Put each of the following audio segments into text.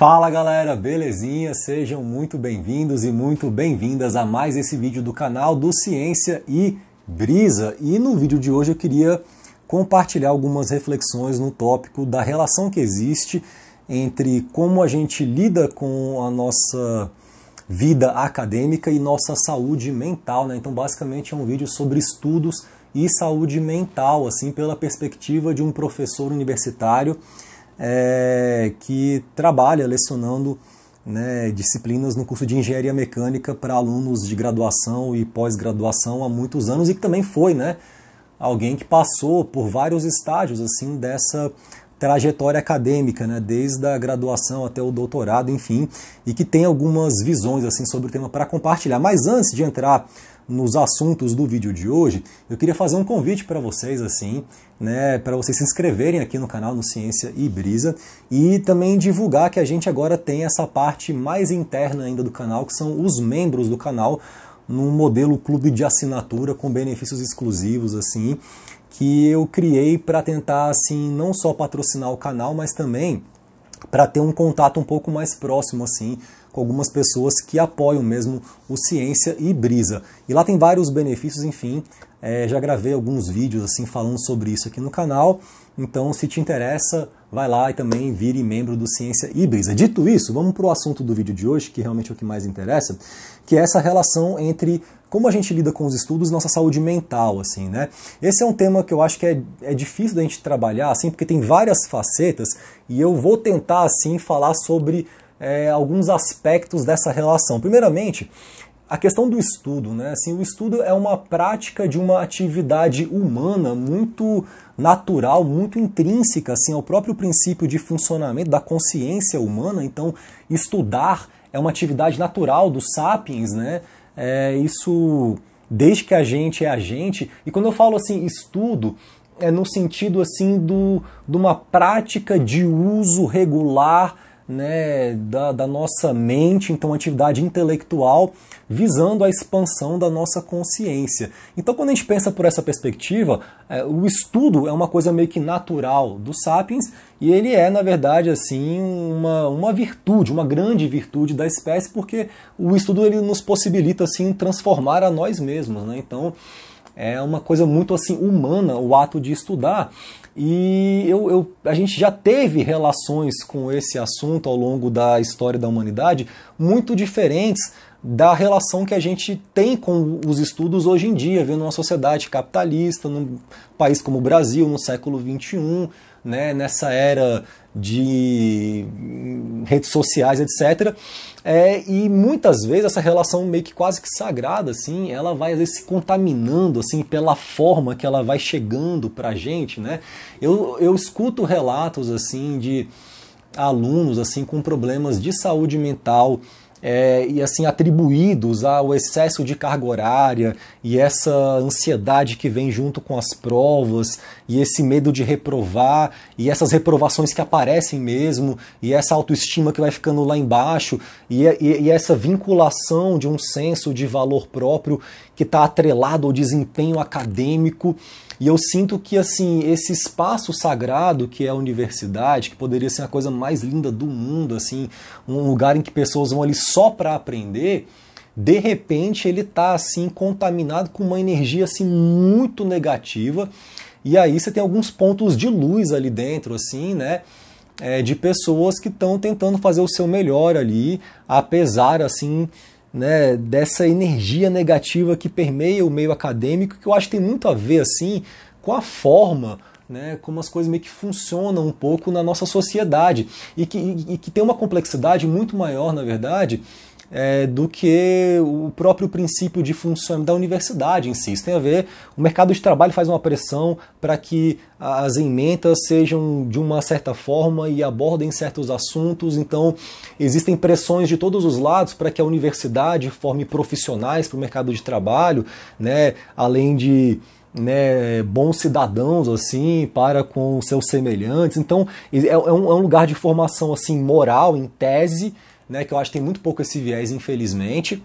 Fala galera, belezinha? Sejam muito bem-vindos e muito bem-vindas a mais esse vídeo do canal do Ciência e Brisa. E no vídeo de hoje eu queria compartilhar algumas reflexões no tópico da relação que existe entre como a gente lida com a nossa vida acadêmica e nossa saúde mental, né? Então, basicamente é um vídeo sobre estudos e saúde mental, assim, pela perspectiva de um professor universitário é, que trabalha lecionando né, disciplinas no curso de engenharia mecânica para alunos de graduação e pós-graduação há muitos anos e que também foi né, alguém que passou por vários estágios assim dessa trajetória acadêmica, né, desde a graduação até o doutorado, enfim, e que tem algumas visões assim sobre o tema para compartilhar. Mas antes de entrar nos assuntos do vídeo de hoje, eu queria fazer um convite para vocês assim, né, para vocês se inscreverem aqui no canal no Ciência e Brisa e também divulgar que a gente agora tem essa parte mais interna ainda do canal, que são os membros do canal num modelo clube de assinatura com benefícios exclusivos assim, que eu criei para tentar assim não só patrocinar o canal, mas também para ter um contato um pouco mais próximo assim com algumas pessoas que apoiam mesmo o Ciência e Brisa. E lá tem vários benefícios, enfim, é, já gravei alguns vídeos assim falando sobre isso aqui no canal. Então, se te interessa, vai lá e também vire membro do Ciência e Brisa. Dito isso, vamos para o assunto do vídeo de hoje, que realmente é o que mais interessa, que é essa relação entre como a gente lida com os estudos nossa saúde mental, assim, né? Esse é um tema que eu acho que é, é difícil da gente trabalhar, assim, porque tem várias facetas e eu vou tentar, assim, falar sobre é, alguns aspectos dessa relação. Primeiramente, a questão do estudo, né? Assim, o estudo é uma prática de uma atividade humana muito natural, muito intrínseca assim, ao próprio princípio de funcionamento da consciência humana. Então, estudar é uma atividade natural dos sapiens, né? É, isso desde que a gente é a gente. E quando eu falo assim, estudo, é no sentido assim do, de uma prática de uso regular né, da, da nossa mente, então atividade intelectual visando a expansão da nossa consciência. Então, quando a gente pensa por essa perspectiva, é, o estudo é uma coisa meio que natural do Sapiens e ele é, na verdade, assim, uma, uma virtude, uma grande virtude da espécie, porque o estudo ele nos possibilita assim transformar a nós mesmos, né? Então, é uma coisa muito assim humana o ato de estudar. E eu, eu, a gente já teve relações com esse assunto ao longo da história da humanidade muito diferentes da relação que a gente tem com os estudos hoje em dia, vendo uma sociedade capitalista, num país como o Brasil, no século XXI, né, nessa era de redes sociais, etc. É, e muitas vezes essa relação meio que quase que sagrada, assim, ela vai às vezes se contaminando, assim, pela forma que ela vai chegando pra gente, né? Eu, eu escuto relatos, assim, de alunos, assim, com problemas de saúde mental, é, e assim atribuídos ao excesso de carga horária e essa ansiedade que vem junto com as provas e esse medo de reprovar e essas reprovações que aparecem mesmo e essa autoestima que vai ficando lá embaixo e, e, e essa vinculação de um senso de valor próprio que está atrelado ao desempenho acadêmico e eu sinto que assim esse espaço sagrado que é a universidade que poderia ser a coisa mais linda do mundo assim um lugar em que pessoas vão ali só para aprender, de repente ele está assim contaminado com uma energia assim muito negativa. E aí você tem alguns pontos de luz ali dentro, assim, né? É, de pessoas que estão tentando fazer o seu melhor ali, apesar assim, né, dessa energia negativa que permeia o meio acadêmico, que eu acho que tem muito a ver assim com a forma né, como as coisas meio que funcionam um pouco na nossa sociedade e que, e, e que tem uma complexidade muito maior, na verdade, é, do que o próprio princípio de funcionamento da universidade em si. Isso tem a ver, o mercado de trabalho faz uma pressão para que as ementas sejam de uma certa forma e abordem certos assuntos, então existem pressões de todos os lados para que a universidade forme profissionais para o mercado de trabalho, né, além de né, bons cidadãos assim para com seus semelhantes. Então é, é, um, é, um, lugar de formação assim moral, em tese, né, que eu acho que tem muito pouco esse viés, infelizmente.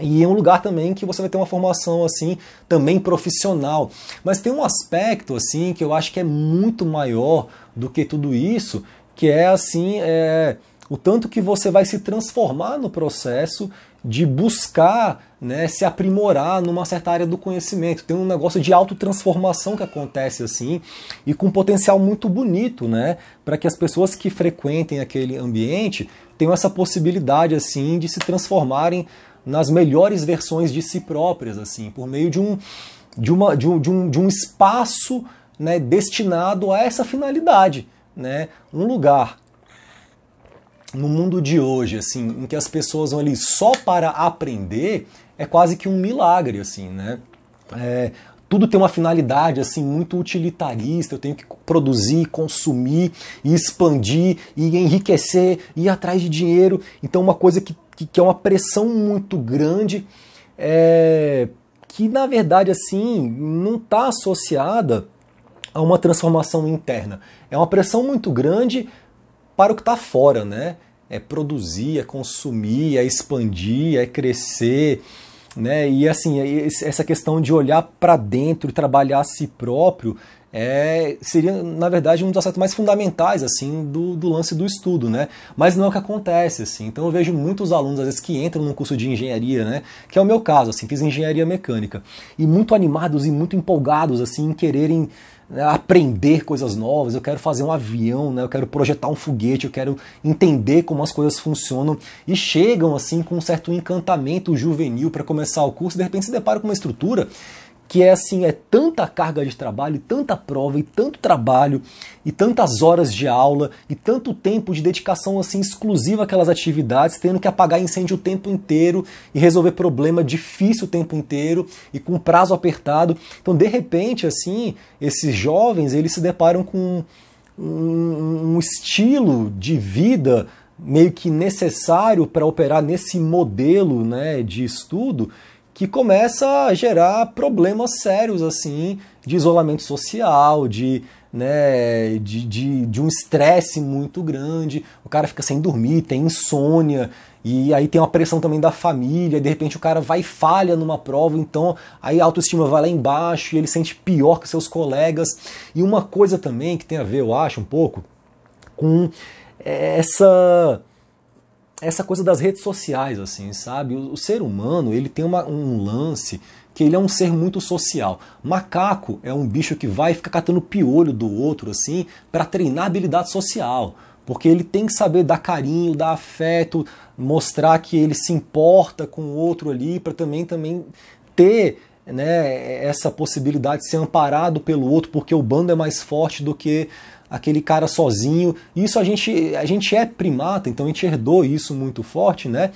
E é um lugar também que você vai ter uma formação assim também profissional. Mas tem um aspecto assim que eu acho que é muito maior do que tudo isso, que é assim é, o tanto que você vai se transformar no processo de buscar né, se aprimorar numa certa área do conhecimento. Tem um negócio de autotransformação que acontece assim e com um potencial muito bonito, né, para que as pessoas que frequentem aquele ambiente tenham essa possibilidade assim de se transformarem nas melhores versões de si próprias, assim, por meio de um de, uma, de, um, de, um, de um espaço né, destinado a essa finalidade. Né, um lugar no mundo de hoje, assim, em que as pessoas vão ali só para aprender, é quase que um milagre, assim, né? É, tudo tem uma finalidade assim muito utilitarista. Eu tenho que produzir, consumir, e expandir e enriquecer, e ir atrás de dinheiro. Então, uma coisa que, que, é uma pressão muito grande, é, que na verdade assim não está associada a uma transformação interna. É uma pressão muito grande para o que está fora, né? É produzir, é consumir, é expandir, é crescer, né? E assim, é essa questão de olhar para dentro e trabalhar a si próprio é, seria, na verdade, um dos aspectos mais fundamentais assim do, do, lance do estudo, né? Mas não é o que acontece, assim. Então eu vejo muitos alunos, às vezes, que entram num curso de engenharia, né? Que é o meu caso, assim, fiz engenharia mecânica. E muito animados e muito empolgados, assim, em quererem né, aprender coisas novas, eu quero fazer um avião, né, eu quero projetar um foguete, eu quero entender como as coisas funcionam e chegam assim com um certo encantamento juvenil para começar o curso, de repente se depara com uma estrutura que é assim, é tanta carga de trabalho, tanta prova e tanto trabalho e tantas horas de aula e tanto tempo de dedicação assim exclusiva àquelas atividades, tendo que apagar incêndio o tempo inteiro e resolver problema difícil o tempo inteiro e com prazo apertado. Então, de repente, assim, esses jovens, eles se deparam com um, um estilo de vida meio que necessário para operar nesse modelo, né, de estudo que começa a gerar problemas sérios assim de isolamento social, de né, de, de, de um estresse muito grande, o cara fica sem dormir, tem insônia, e aí tem uma pressão também da família, de repente o cara vai e falha numa prova, então aí a autoestima vai lá embaixo e ele sente pior que seus colegas. E uma coisa também que tem a ver, eu acho, um pouco, com essa essa coisa das redes sociais, assim, sabe? O, o ser humano, ele tem uma, um lance que ele é um ser muito social. Macaco é um bicho que vai ficar catando piolho do outro, assim, para treinar habilidade social. Porque ele tem que saber dar carinho, dar afeto, mostrar que ele se importa com o outro ali, para também, também ter né, essa possibilidade de ser amparado pelo outro, porque o bando é mais forte do que aquele cara sozinho. Isso a gente, a gente é primata, então a gente herdou isso muito forte, né?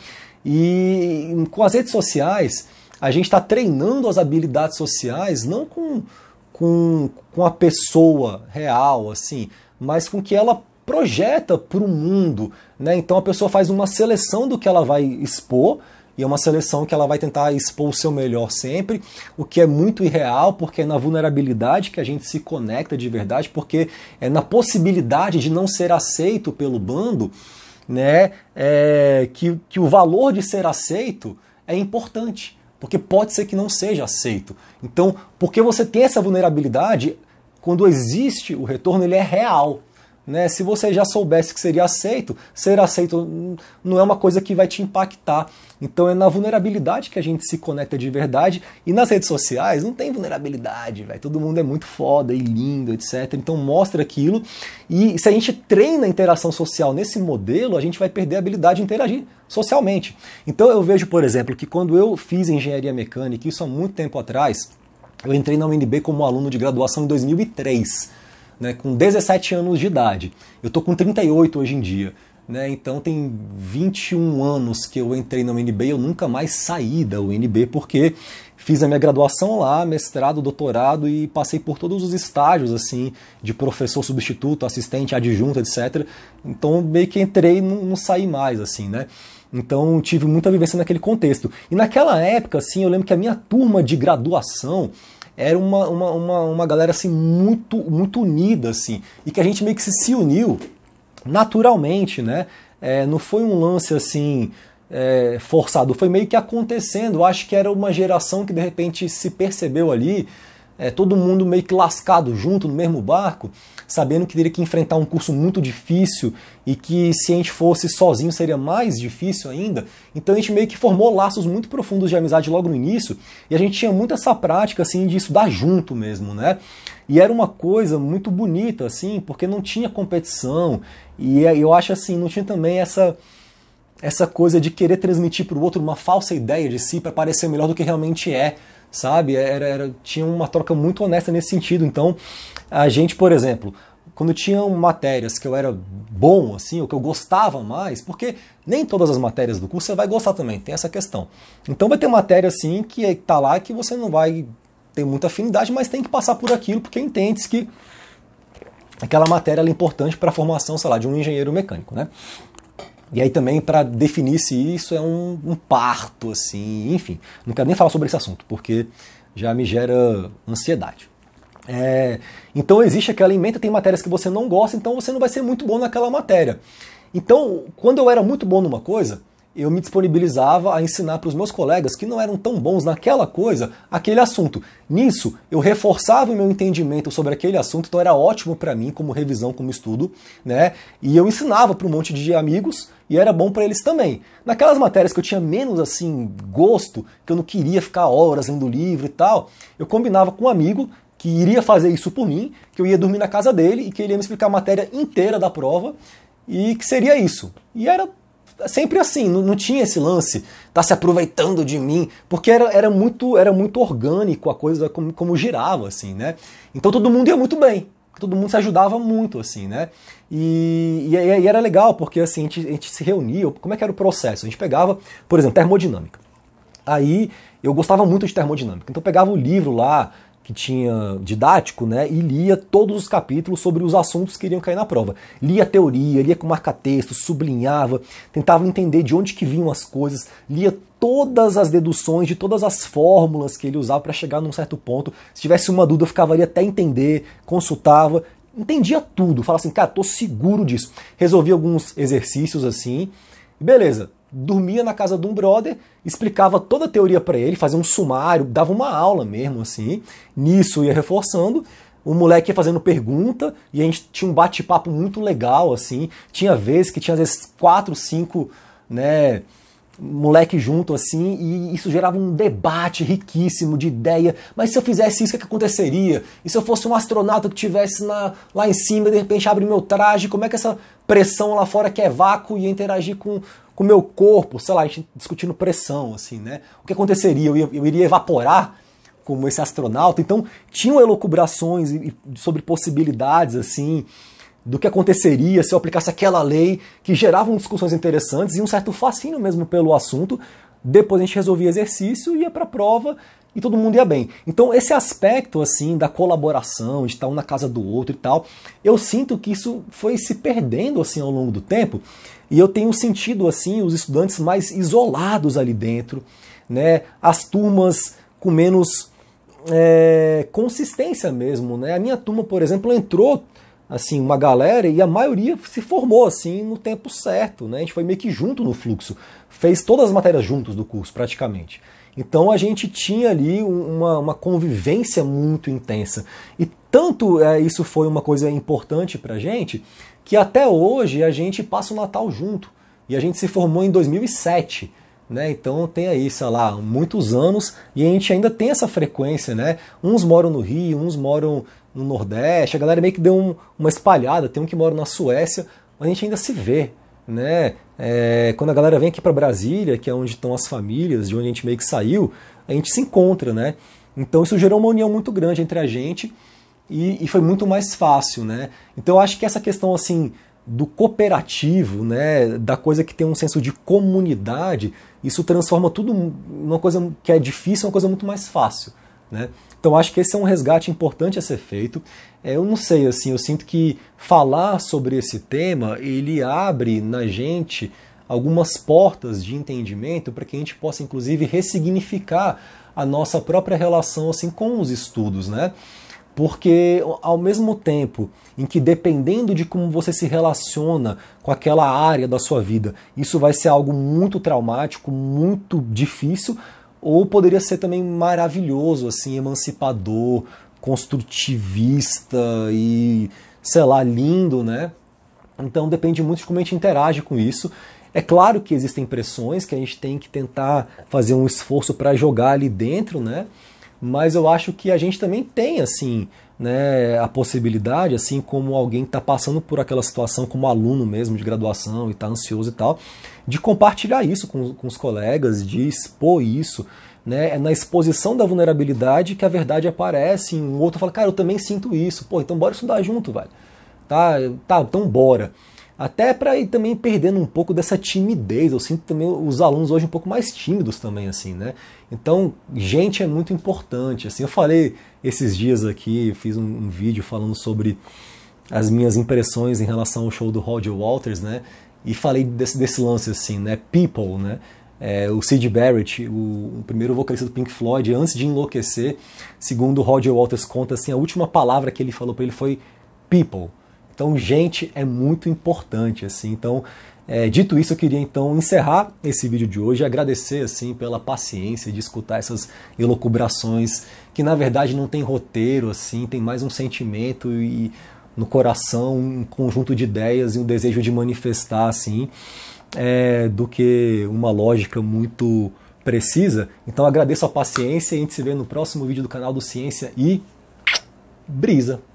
E com as redes sociais, a gente está treinando as habilidades sociais não com, com, com a pessoa real, assim, mas com que ela projeta para o mundo. Né? Então a pessoa faz uma seleção do que ela vai expor e é uma seleção que ela vai tentar expor o seu melhor sempre, o que é muito irreal, porque é na vulnerabilidade que a gente se conecta de verdade, porque é na possibilidade de não ser aceito pelo bando, né, é, que, que o valor de ser aceito é importante. Porque pode ser que não seja aceito. Então, porque você tem essa vulnerabilidade, quando existe o retorno, ele é real. Né? Se você já soubesse que seria aceito, ser aceito não é uma coisa que vai te impactar. Então é na vulnerabilidade que a gente se conecta de verdade. E nas redes sociais não tem vulnerabilidade, velho. Todo mundo é muito foda e lindo, etc. Então mostra aquilo. E se a gente treina a interação social nesse modelo, a gente vai perder a habilidade de interagir socialmente. Então eu vejo, por exemplo, que quando eu fiz engenharia mecânica, isso há muito tempo atrás, eu entrei na UNB como aluno de graduação em 2003 né, com 17 anos de idade. Eu tô com 38 hoje em dia. Né, então tem 21 anos que eu entrei na UNB e eu nunca mais saí da UNB porque fiz a minha graduação lá, mestrado, doutorado e passei por todos os estágios assim de professor substituto, assistente, adjunto, etc. Então meio que entrei e não, não saí mais assim, né? Então tive muita vivência naquele contexto. E naquela época, assim, eu lembro que a minha turma de graduação era uma, uma, uma, uma galera assim muito, muito unida, assim, e que a gente meio que se, se uniu naturalmente, né? É, não foi um lance assim é, forçado, foi meio que acontecendo. acho que era uma geração que de repente se percebeu ali é, todo mundo meio que lascado junto no mesmo barco, sabendo que teria que enfrentar um curso muito difícil e que se a gente fosse sozinho seria mais difícil ainda. Então a gente meio que formou laços muito profundos de amizade logo no início e a gente tinha muito essa prática assim de estudar junto mesmo, né? E era uma coisa muito bonita assim, porque não tinha competição e eh, eu acho assim, não tinha também essa essa coisa de querer transmitir para o outro uma falsa ideia de si para parecer melhor do que realmente é sabe? Era, era, tinha uma troca muito honesta nesse sentido. Então, a gente, por exemplo, quando tinha matérias que eu era bom, assim, ou que eu gostava mais, porque nem todas as matérias do curso você vai gostar também, tem essa questão. Então vai ter matéria, assim, que tá lá que você não vai ter muita afinidade, mas tem que passar por aquilo, porque entende que aquela matéria é importante para a formação, sei lá, de um engenheiro mecânico, né? E aí também para definir se isso é um, um, parto, assim, enfim. Não quero nem falar sobre esse assunto, porque já me gera ansiedade. É, então existe aquela emenda, tem matérias que você não gosta, então você não vai ser muito bom naquela matéria. Então, quando eu era muito bom numa coisa, eu me disponibilizava a ensinar para os meus colegas que não eram tão bons naquela coisa, aquele assunto. Nisso, eu reforçava o meu entendimento sobre aquele assunto, então era ótimo para mim como revisão, como estudo, né? E eu ensinava para um monte de amigos e era bom para eles também. Naquelas matérias que eu tinha menos assim gosto, que eu não queria ficar horas lendo livro e tal, eu combinava com um amigo que iria fazer isso por mim, que eu ia dormir na casa dele e que ele ia me explicar a matéria inteira da prova e que seria isso. E era sempre assim, não, não, tinha esse lance, tá se aproveitando de mim, porque era, era muito era muito orgânico a coisa como, como girava, assim, né? Então todo mundo ia muito bem, todo mundo se ajudava muito, assim, né? E, e, e era legal, porque assim, a gente, a gente se reunia, como é que era o processo? A gente pegava, por exemplo, termodinâmica. Aí eu gostava muito de termodinâmica, então eu pegava o livro lá, que tinha didático, né? E lia todos os capítulos sobre os assuntos que iriam cair na prova. Lia teoria, lia com marca-texto, sublinhava, tentava entender de onde que vinham as coisas, lia todas as deduções de todas as fórmulas que ele usava para chegar num certo ponto. Se tivesse uma dúvida, ficava ali até entender, consultava, entendia tudo. Falava assim, cara, tô seguro disso. Resolvi alguns exercícios assim. Beleza, dormia na casa de um brother, explicava toda a teoria para ele, fazia um sumário, dava uma aula mesmo assim. Nisso ia reforçando, o moleque ia fazendo pergunta e a gente tinha um bate-papo muito legal assim. Tinha vezes que tinha às vezes quatro, cinco, né, moleque junto assim, e isso gerava um debate riquíssimo de ideia. Mas se eu fizesse isso, o que é aconteceria? E se eu fosse um astronauta que estivesse lá em cima e de repente abre meu traje, como é que essa pressão lá fora que é vácuo ia interagir com com o meu corpo, sei lá, a gente discutindo pressão, assim, né? O que aconteceria? Eu, ia, eu iria evaporar como esse astronauta? Então, tinham elucubrações sobre possibilidades, assim, do que aconteceria se eu aplicasse aquela lei, que geravam discussões interessantes e um certo fascínio mesmo pelo assunto. Depois a gente resolvia exercício, ia para a prova e todo mundo ia bem. Então, esse aspecto assim da colaboração, de estar um na casa do outro e tal, eu sinto que isso foi se perdendo assim ao longo do tempo, e eu tenho sentido assim os estudantes mais isolados ali dentro, né? As turmas com menos é, consistência mesmo, né? A minha turma, por exemplo, entrou assim uma galera e a maioria se formou assim no tempo certo, né? A gente foi meio que junto no fluxo, fez todas as matérias juntos do curso praticamente. Então a gente tinha ali uma, uma convivência muito intensa. E tanto é, isso foi uma coisa importante pra gente, que até hoje a gente passa o Natal junto. E a gente se formou em 2007. Né? Então tem aí, sei lá, muitos anos e a gente ainda tem essa frequência, né? Uns moram no Rio, uns moram no Nordeste, a galera meio que deu um, uma espalhada, tem um que mora na Suécia, mas a gente ainda se vê né? É, quando a galera vem aqui para Brasília, que é onde estão as famílias, de onde a gente meio que saiu, a gente se encontra, né? Então isso gerou uma união muito grande entre a gente e, e foi muito mais fácil, né? Então eu acho que essa questão assim do cooperativo, né, da coisa que tem um senso de comunidade, isso transforma tudo numa coisa que é difícil, uma coisa muito mais fácil, né? Então acho que esse é um resgate importante a ser feito. É, eu não sei, assim, eu sinto que falar sobre esse tema ele abre na gente algumas portas de entendimento para que a gente possa, inclusive, ressignificar a nossa própria relação assim com os estudos, né? Porque ao mesmo tempo em que dependendo de como você se relaciona com aquela área da sua vida, isso vai ser algo muito traumático, muito difícil, ou poderia ser também maravilhoso, assim, emancipador, construtivista e, sei lá, lindo, né? Então depende muito de como a gente interage com isso. É claro que existem pressões que a gente tem que tentar fazer um esforço para jogar ali dentro, né? mas eu acho que a gente também tem assim né, a possibilidade, assim como alguém está passando por aquela situação como aluno mesmo de graduação e está ansioso e tal, de compartilhar isso com, com os colegas, de expor isso. Né? É na exposição da vulnerabilidade que a verdade aparece. E o outro fala, cara, eu também sinto isso. Pô, então bora estudar junto, velho. Tá, tá, então bora. Até para ir também perdendo um pouco dessa timidez. Eu sinto também os alunos hoje um pouco mais tímidos também, assim, né? Então, gente é muito importante. Assim, eu falei esses dias aqui, fiz um, um vídeo falando sobre as minhas impressões em relação ao show do Roger Walters, né? E falei desse, desse lance, assim, né? People, né? É, o Sid Barrett, o, o, primeiro vocalista do Pink Floyd, antes de enlouquecer, segundo o Roger Walters conta, assim, a última palavra que ele falou para ele foi people. Então, gente é muito importante, assim. Então, é, dito isso, eu queria então encerrar esse vídeo de hoje, agradecer assim pela paciência de escutar essas elucubrações que na verdade não tem roteiro, assim, tem mais um sentimento e no coração um conjunto de ideias e um desejo de manifestar, assim, é, do que uma lógica muito precisa. Então agradeço a paciência e a gente se vê no próximo vídeo do canal do Ciência e brisa.